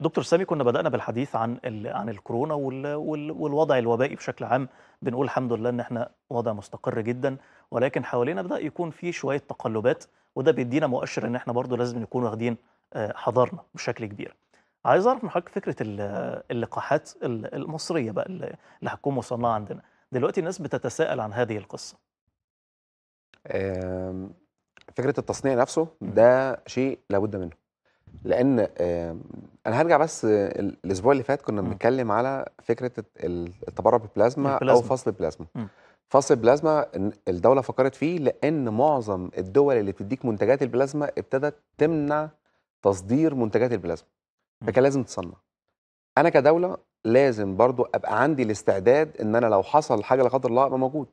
دكتور سامي كنا بدأنا بالحديث عن عن الكورونا والوضع الوبائي بشكل عام بنقول الحمد لله ان احنا وضع مستقر جدا ولكن حوالينا بدأ يكون في شوية تقلبات وده بيدينا مؤشر ان احنا برضه لازم نكون واخدين آه، حذرنا بشكل كبير. عايز اعرف من حضرتك فكرة اللقاحات المصرية بقى اللي هتكون مصنعة عندنا. دلوقتي الناس بتتساءل عن هذه القصة. فكرة التصنيع نفسه ده شيء لابد منه. لان انا هرجع بس الاسبوع اللي فات كنا بنتكلم على فكره التبرع بالبلازما او فصل البلازما م. فصل البلازما الدوله فكرت فيه لان معظم الدول اللي بتديك منتجات البلازما ابتدت تمنع تصدير منتجات البلازما فكان لازم تصنع انا كدوله لازم برضو ابقى عندي الاستعداد ان انا لو حصل حاجه لا قدر الله ابقى موجود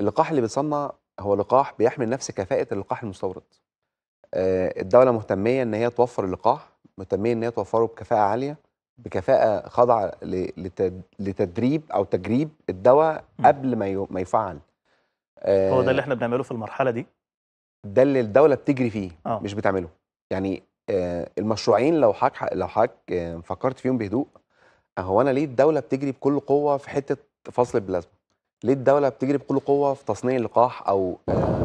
اللقاح اللي بيتصنع هو لقاح بيحمل نفس كفاءه اللقاح المستورد آه، الدوله مهتميه ان هي توفر اللقاح مهتميه ان هي توفره بكفاءه عاليه بكفاءه خاضعه لتدريب او تجريب الدواء قبل ما ما يفعل آه، هو ده اللي احنا بنعمله في المرحله دي ده اللي الدوله بتجري فيه أوه. مش بتعمله يعني آه، المشروعين لو حضرتك لو حضرتك فكرت فيهم بهدوء هو انا ليه الدوله بتجري بكل قوه في حته فصل البلازما ليه الدوله بتجري بكل قوه في تصنيع اللقاح او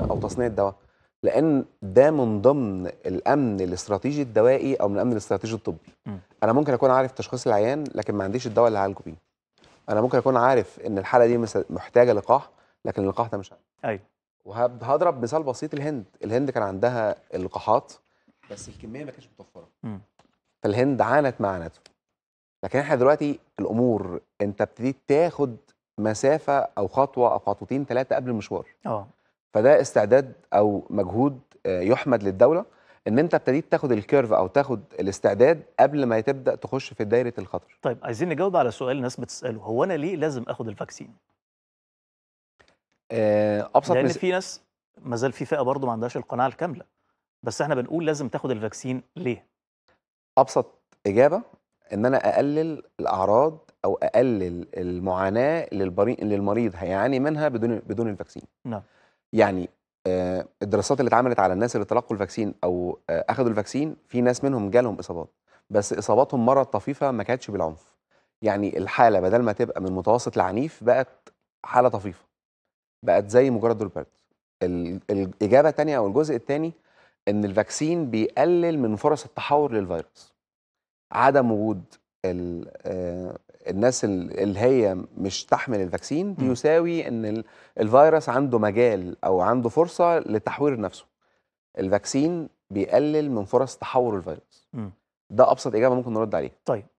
او تصنيع الدواء لان ده من ضمن الامن الاستراتيجي الدوائي او من الامن الاستراتيجي الطبي م. انا ممكن اكون عارف تشخيص العيان لكن ما عنديش الدواء اللي هعالجه بيه انا ممكن اكون عارف ان الحاله دي محتاجه لقاح لكن اللقاح ده مش عندي ايوه وهضرب مثال بسيط الهند الهند كان عندها اللقاحات بس الكميه ما كانتش متوفره فالهند عانت ما عانته لكن احنا دلوقتي الامور انت ابتديت تاخد مسافه او خطوه او خطوتين ثلاثه قبل المشوار اه فده استعداد او مجهود آه، يحمد للدوله ان انت ابتديت تاخد الكيرف او تاخد الاستعداد قبل ما تبدا تخش في دايره الخطر طيب عايزين نجاوب على سؤال الناس بتساله هو انا ليه لازم اخد الفاكسين آه، ابسط لان مز... في ناس ما زال في فئه برضه ما عندهاش القناعه الكامله بس احنا بنقول لازم تاخد الفاكسين ليه ابسط اجابه ان انا اقلل الاعراض او اقلل المعاناه للمريض هيعاني منها بدون بدون الفاكسين نعم يعني آه، الدراسات اللي اتعملت على الناس اللي تلقوا الفاكسين او آه، اخذوا الفاكسين في ناس منهم جالهم اصابات بس اصاباتهم مرض طفيفه ما كانتش بالعنف يعني الحاله بدل ما تبقى من متوسط لعنيف بقت حاله طفيفه بقت زي مجرد برد الاجابه الثانيه او الجزء الثاني ان الفاكسين بيقلل من فرص التحور للفيروس عدم وجود آه، الناس اللي هي مش تحمل الفاكسين بيساوي ان الفيروس عنده مجال او عنده فرصه لتحوير نفسه الفاكسين بيقلل من فرص تحور الفيروس م. ده ابسط اجابه ممكن نرد عليها طيب